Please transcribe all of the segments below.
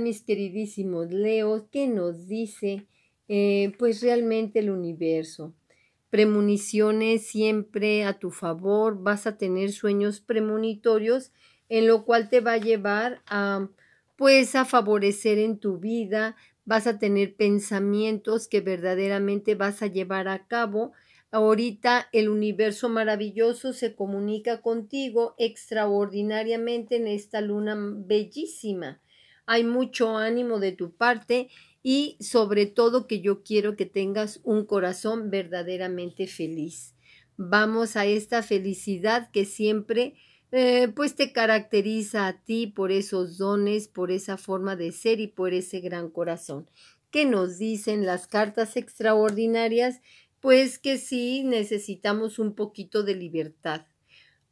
mis queridísimos leo que nos dice eh, pues realmente el universo. Premoniciones siempre a tu favor, vas a tener sueños premonitorios, en lo cual te va a llevar a pues a favorecer en tu vida, vas a tener pensamientos que verdaderamente vas a llevar a cabo. Ahorita el universo maravilloso se comunica contigo extraordinariamente en esta luna bellísima hay mucho ánimo de tu parte y sobre todo que yo quiero que tengas un corazón verdaderamente feliz. Vamos a esta felicidad que siempre eh, pues te caracteriza a ti por esos dones, por esa forma de ser y por ese gran corazón. ¿Qué nos dicen las cartas extraordinarias? Pues que sí necesitamos un poquito de libertad.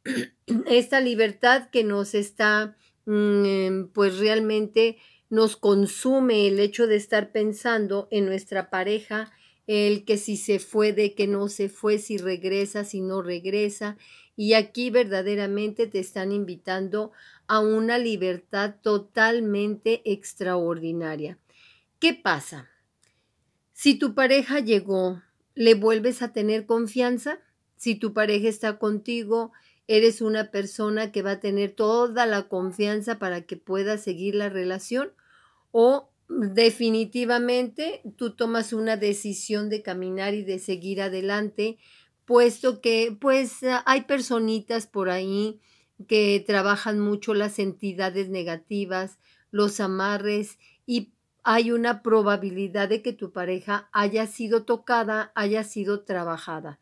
Esta libertad que nos está Mm, em, pues realmente nos consume el hecho de estar pensando en nuestra pareja, el que si se fue, de que no se fue, si regresa, si no regresa. Y aquí verdaderamente te están invitando a una libertad totalmente extraordinaria. ¿Qué pasa? Si tu pareja llegó, ¿le vuelves a tener confianza? Si tu pareja está contigo, Eres una persona que va a tener toda la confianza para que pueda seguir la relación o definitivamente tú tomas una decisión de caminar y de seguir adelante, puesto que pues hay personitas por ahí que trabajan mucho las entidades negativas, los amarres y hay una probabilidad de que tu pareja haya sido tocada, haya sido trabajada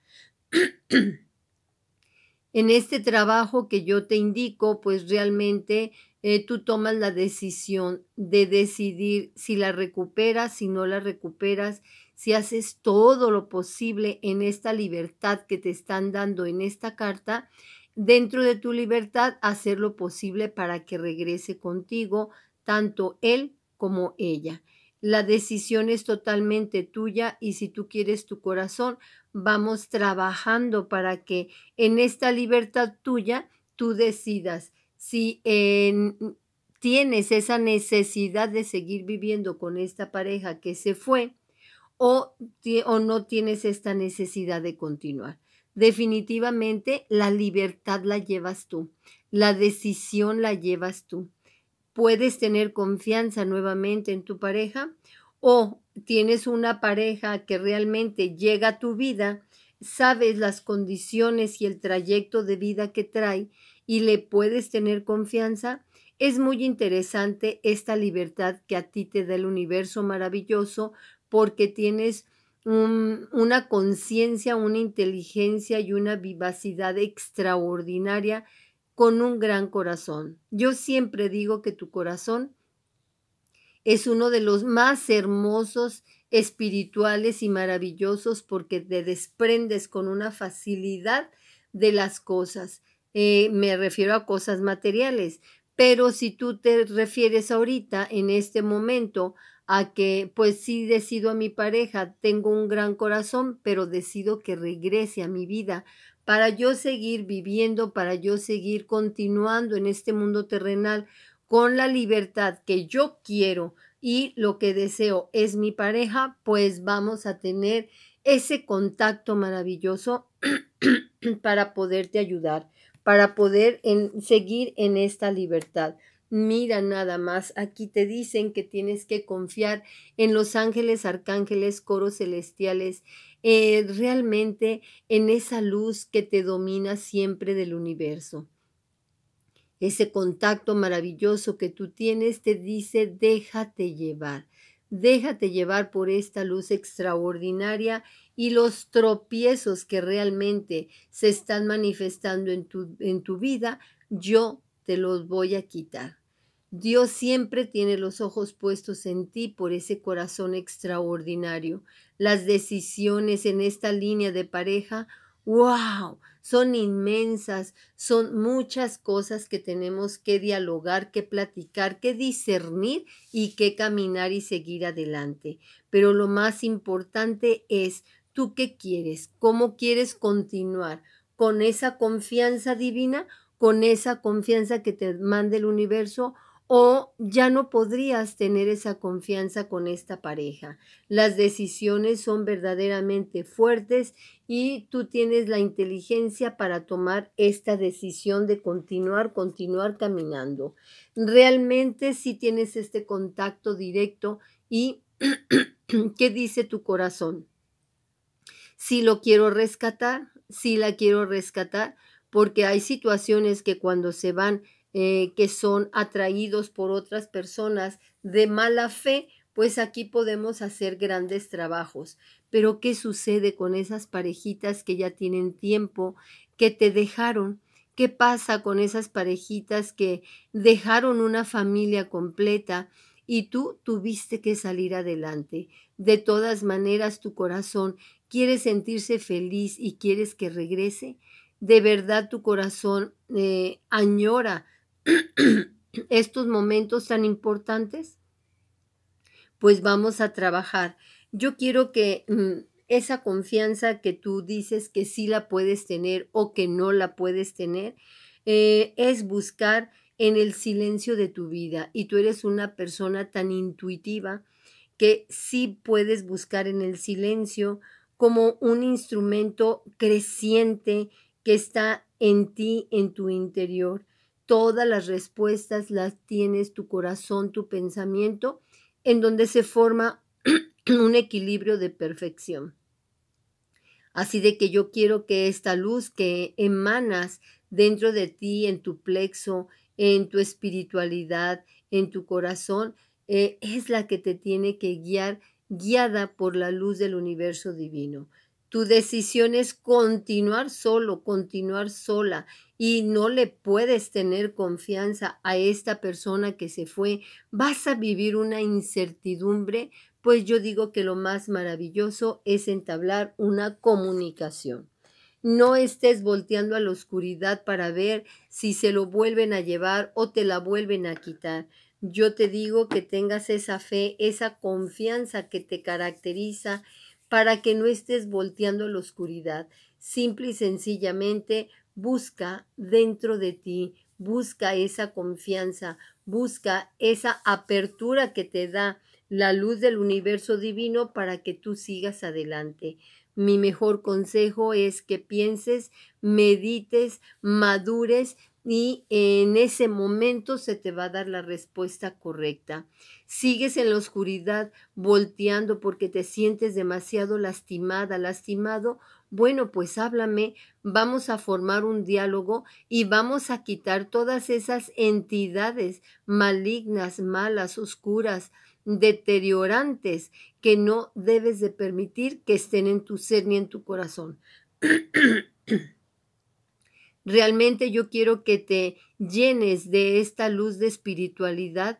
en este trabajo que yo te indico, pues realmente eh, tú tomas la decisión de decidir si la recuperas, si no la recuperas, si haces todo lo posible en esta libertad que te están dando en esta carta, dentro de tu libertad, hacer lo posible para que regrese contigo tanto él como ella. La decisión es totalmente tuya y si tú quieres tu corazón, vamos trabajando para que en esta libertad tuya tú decidas si tienes esa necesidad de seguir viviendo con esta pareja que se fue o, o no tienes esta necesidad de continuar. Definitivamente la libertad la llevas tú, la decisión la llevas tú. Puedes tener confianza nuevamente en tu pareja o tienes una pareja que realmente llega a tu vida, sabes las condiciones y el trayecto de vida que trae y le puedes tener confianza, es muy interesante esta libertad que a ti te da el universo maravilloso porque tienes una conciencia, una inteligencia y una vivacidad extraordinaria con un gran corazón. Yo siempre digo que tu corazón es uno de los más hermosos, espirituales y maravillosos porque te desprendes con una facilidad de las cosas. Eh, me refiero a cosas materiales, pero si tú te refieres ahorita, en este momento, a que pues sí decido a mi pareja, tengo un gran corazón, pero decido que regrese a mi vida para yo seguir viviendo, para yo seguir continuando en este mundo terrenal con la libertad que yo quiero y lo que deseo es mi pareja, pues vamos a tener ese contacto maravilloso para poderte ayudar, para poder seguir en esta libertad. Mira nada más, aquí te dicen que tienes que confiar en los ángeles, arcángeles, coros celestiales, eh, realmente en esa luz que te domina siempre del universo. Ese contacto maravilloso que tú tienes te dice, déjate llevar, déjate llevar por esta luz extraordinaria y los tropiezos que realmente se están manifestando en tu, en tu vida, yo te los voy a quitar. Dios siempre tiene los ojos puestos en ti por ese corazón extraordinario. Las decisiones en esta línea de pareja ¡Wow! Son inmensas, son muchas cosas que tenemos que dialogar, que platicar, que discernir y que caminar y seguir adelante. Pero lo más importante es, ¿tú qué quieres? ¿Cómo quieres continuar? ¿Con esa confianza divina? ¿Con esa confianza que te manda el universo? o ya no podrías tener esa confianza con esta pareja. Las decisiones son verdaderamente fuertes y tú tienes la inteligencia para tomar esta decisión de continuar, continuar caminando. Realmente si tienes este contacto directo y ¿qué dice tu corazón? Si lo quiero rescatar, si la quiero rescatar, porque hay situaciones que cuando se van eh, que son atraídos por otras personas de mala fe, pues aquí podemos hacer grandes trabajos. Pero ¿qué sucede con esas parejitas que ya tienen tiempo, que te dejaron? ¿Qué pasa con esas parejitas que dejaron una familia completa y tú tuviste que salir adelante? De todas maneras, tu corazón quiere sentirse feliz y quieres que regrese. De verdad, tu corazón eh, añora estos momentos tan importantes? Pues vamos a trabajar. Yo quiero que mm, esa confianza que tú dices que sí la puedes tener o que no la puedes tener, eh, es buscar en el silencio de tu vida. Y tú eres una persona tan intuitiva que sí puedes buscar en el silencio como un instrumento creciente que está en ti, en tu interior todas las respuestas las tienes tu corazón, tu pensamiento, en donde se forma un equilibrio de perfección. Así de que yo quiero que esta luz que emanas dentro de ti, en tu plexo, en tu espiritualidad, en tu corazón, eh, es la que te tiene que guiar, guiada por la luz del universo divino. Tu decisión es continuar solo, continuar sola y no le puedes tener confianza a esta persona que se fue. Vas a vivir una incertidumbre, pues yo digo que lo más maravilloso es entablar una comunicación. No estés volteando a la oscuridad para ver si se lo vuelven a llevar o te la vuelven a quitar. Yo te digo que tengas esa fe, esa confianza que te caracteriza para que no estés volteando la oscuridad. Simple y sencillamente busca dentro de ti, busca esa confianza, busca esa apertura que te da la luz del universo divino para que tú sigas adelante. Mi mejor consejo es que pienses, medites, madures, y en ese momento se te va a dar la respuesta correcta. Sigues en la oscuridad volteando porque te sientes demasiado lastimada, lastimado. Bueno, pues háblame, vamos a formar un diálogo y vamos a quitar todas esas entidades malignas, malas, oscuras, deteriorantes que no debes de permitir que estén en tu ser ni en tu corazón. Realmente yo quiero que te llenes de esta luz de espiritualidad,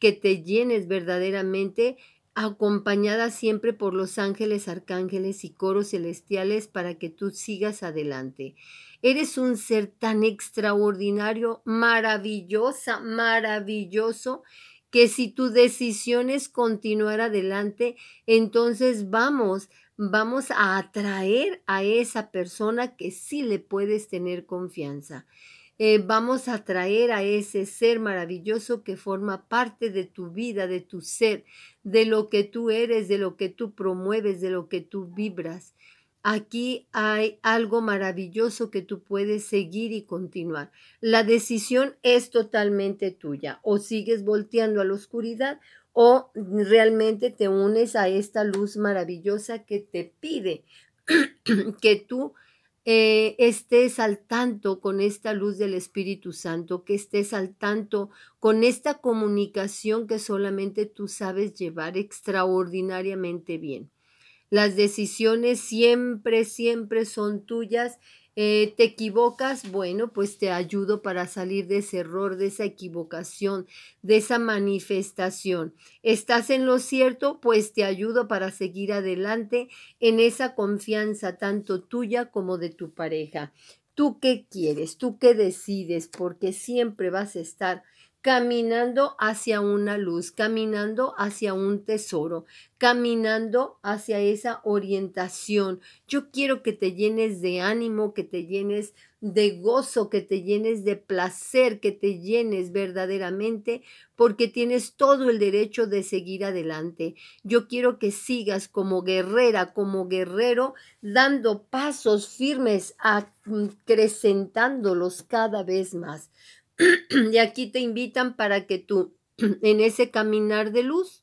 que te llenes verdaderamente acompañada siempre por los ángeles, arcángeles y coros celestiales para que tú sigas adelante. Eres un ser tan extraordinario, maravillosa, maravilloso, que si tu decisión es continuar adelante, entonces vamos vamos a atraer a esa persona que sí le puedes tener confianza. Eh, vamos a atraer a ese ser maravilloso que forma parte de tu vida, de tu ser, de lo que tú eres, de lo que tú promueves, de lo que tú vibras. Aquí hay algo maravilloso que tú puedes seguir y continuar. La decisión es totalmente tuya. O sigues volteando a la oscuridad o realmente te unes a esta luz maravillosa que te pide que tú eh, estés al tanto con esta luz del Espíritu Santo, que estés al tanto con esta comunicación que solamente tú sabes llevar extraordinariamente bien. Las decisiones siempre, siempre son tuyas. Eh, ¿Te equivocas? Bueno, pues te ayudo para salir de ese error, de esa equivocación, de esa manifestación. ¿Estás en lo cierto? Pues te ayudo para seguir adelante en esa confianza tanto tuya como de tu pareja. ¿Tú qué quieres? ¿Tú qué decides? Porque siempre vas a estar caminando hacia una luz, caminando hacia un tesoro, caminando hacia esa orientación. Yo quiero que te llenes de ánimo, que te llenes de gozo, que te llenes de placer, que te llenes verdaderamente, porque tienes todo el derecho de seguir adelante. Yo quiero que sigas como guerrera, como guerrero, dando pasos firmes, acrecentándolos cada vez más. y aquí te invitan para que tú en ese caminar de luz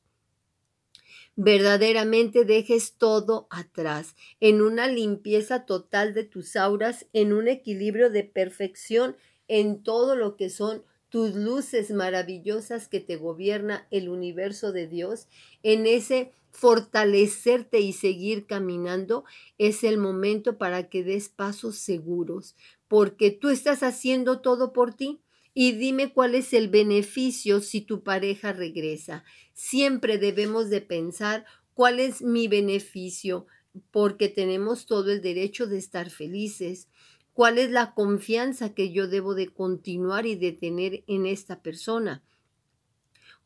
verdaderamente dejes todo atrás, en una limpieza total de tus auras, en un equilibrio de perfección en todo lo que son tus luces maravillosas que te gobierna el universo de Dios, en ese fortalecerte y seguir caminando, es el momento para que des pasos seguros, porque tú estás haciendo todo por ti, y dime cuál es el beneficio si tu pareja regresa. Siempre debemos de pensar cuál es mi beneficio porque tenemos todo el derecho de estar felices. ¿Cuál es la confianza que yo debo de continuar y de tener en esta persona?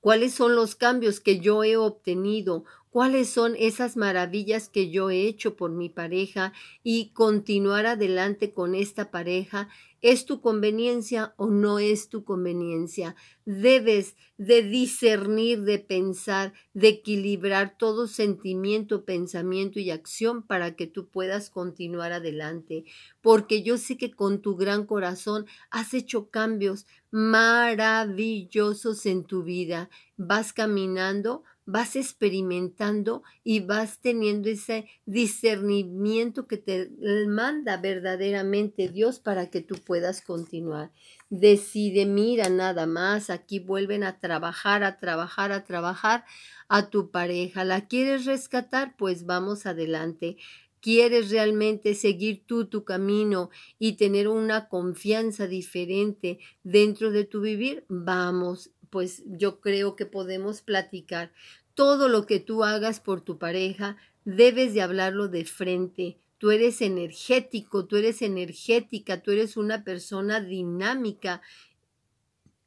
¿Cuáles son los cambios que yo he obtenido? cuáles son esas maravillas que yo he hecho por mi pareja y continuar adelante con esta pareja, ¿es tu conveniencia o no es tu conveniencia? Debes de discernir, de pensar, de equilibrar todo sentimiento, pensamiento y acción para que tú puedas continuar adelante, porque yo sé que con tu gran corazón has hecho cambios maravillosos en tu vida, vas caminando vas experimentando y vas teniendo ese discernimiento que te manda verdaderamente Dios para que tú puedas continuar. Decide, mira nada más, aquí vuelven a trabajar, a trabajar, a trabajar a tu pareja. ¿La quieres rescatar? Pues vamos adelante quieres realmente seguir tú tu camino y tener una confianza diferente dentro de tu vivir, vamos pues yo creo que podemos platicar. Todo lo que tú hagas por tu pareja, debes de hablarlo de frente. Tú eres energético, tú eres energética, tú eres una persona dinámica.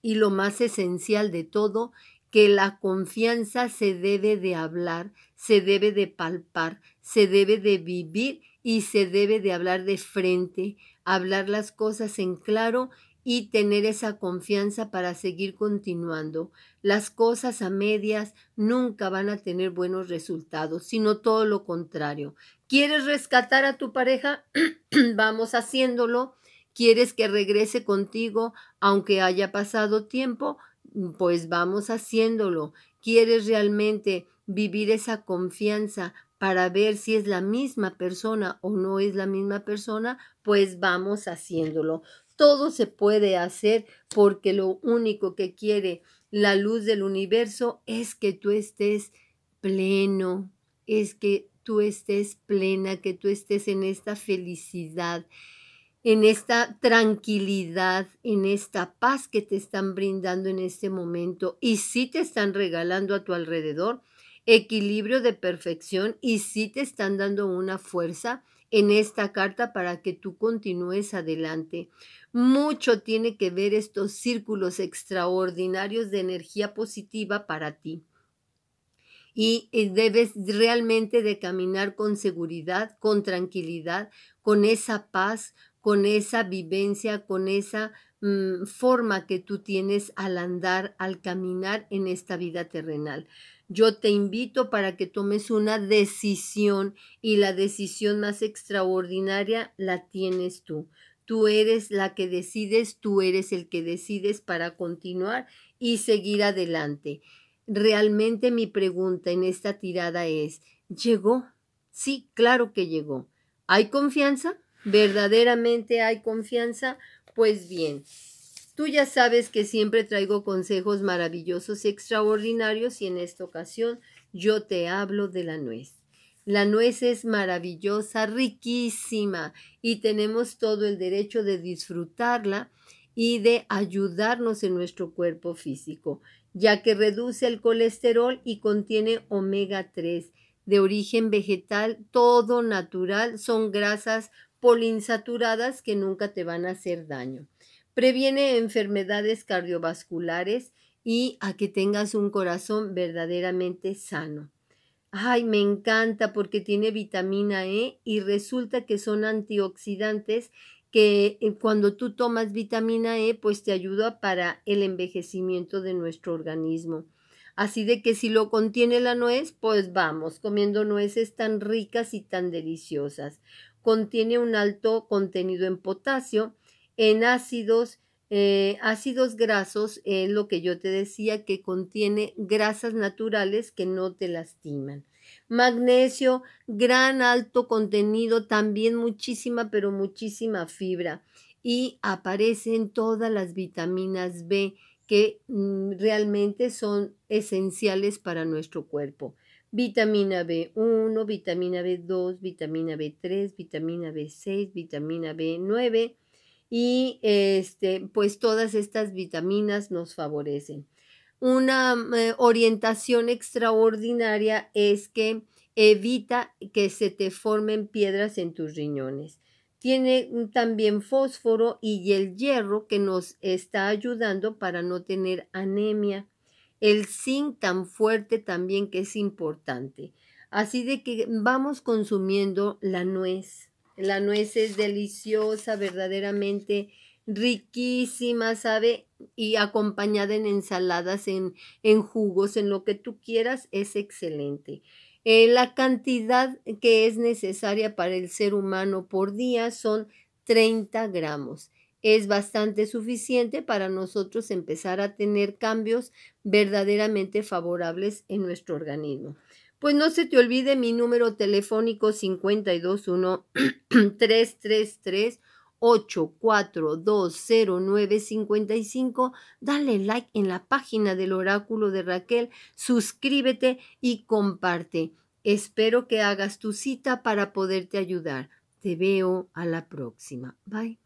Y lo más esencial de todo, que la confianza se debe de hablar, se debe de palpar, se debe de vivir y se debe de hablar de frente, hablar las cosas en claro y tener esa confianza para seguir continuando. Las cosas a medias nunca van a tener buenos resultados, sino todo lo contrario. ¿Quieres rescatar a tu pareja? Vamos haciéndolo. ¿Quieres que regrese contigo aunque haya pasado tiempo? Pues vamos haciéndolo. ¿Quieres realmente vivir esa confianza para ver si es la misma persona o no es la misma persona, pues vamos haciéndolo. Todo se puede hacer porque lo único que quiere la luz del universo es que tú estés pleno, es que tú estés plena, que tú estés en esta felicidad, en esta tranquilidad, en esta paz que te están brindando en este momento y sí te están regalando a tu alrededor equilibrio de perfección y sí te están dando una fuerza en esta carta para que tú continúes adelante. Mucho tiene que ver estos círculos extraordinarios de energía positiva para ti y eh, debes realmente de caminar con seguridad, con tranquilidad, con esa paz, con esa vivencia, con esa Mm, forma que tú tienes al andar, al caminar en esta vida terrenal. Yo te invito para que tomes una decisión y la decisión más extraordinaria la tienes tú. Tú eres la que decides, tú eres el que decides para continuar y seguir adelante. Realmente mi pregunta en esta tirada es, ¿llegó? Sí, claro que llegó. ¿Hay confianza? ¿Verdaderamente hay confianza? Pues bien, tú ya sabes que siempre traigo consejos maravillosos, y extraordinarios y en esta ocasión yo te hablo de la nuez. La nuez es maravillosa, riquísima y tenemos todo el derecho de disfrutarla y de ayudarnos en nuestro cuerpo físico, ya que reduce el colesterol y contiene omega 3 de origen vegetal, todo natural, son grasas polinsaturadas que nunca te van a hacer daño. Previene enfermedades cardiovasculares y a que tengas un corazón verdaderamente sano. Ay, me encanta porque tiene vitamina E y resulta que son antioxidantes que eh, cuando tú tomas vitamina E, pues te ayuda para el envejecimiento de nuestro organismo. Así de que si lo contiene la nuez, pues vamos, comiendo nueces tan ricas y tan deliciosas contiene un alto contenido en potasio, en ácidos, eh, ácidos grasos, es lo que yo te decía, que contiene grasas naturales que no te lastiman. Magnesio, gran alto contenido, también muchísima, pero muchísima fibra. Y aparecen todas las vitaminas B que mm, realmente son esenciales para nuestro cuerpo vitamina B1, vitamina B2, vitamina B3, vitamina B6, vitamina B9 y este, pues todas estas vitaminas nos favorecen. Una eh, orientación extraordinaria es que evita que se te formen piedras en tus riñones. Tiene también fósforo y el hierro que nos está ayudando para no tener anemia el zinc tan fuerte también que es importante. Así de que vamos consumiendo la nuez. La nuez es deliciosa, verdaderamente riquísima, ¿sabe? Y acompañada en ensaladas, en, en jugos, en lo que tú quieras, es excelente. Eh, la cantidad que es necesaria para el ser humano por día son 30 gramos es bastante suficiente para nosotros empezar a tener cambios verdaderamente favorables en nuestro organismo. Pues no se te olvide mi número telefónico 521 333 8420955. Dale like en la página del oráculo de Raquel, suscríbete y comparte. Espero que hagas tu cita para poderte ayudar. Te veo a la próxima. Bye.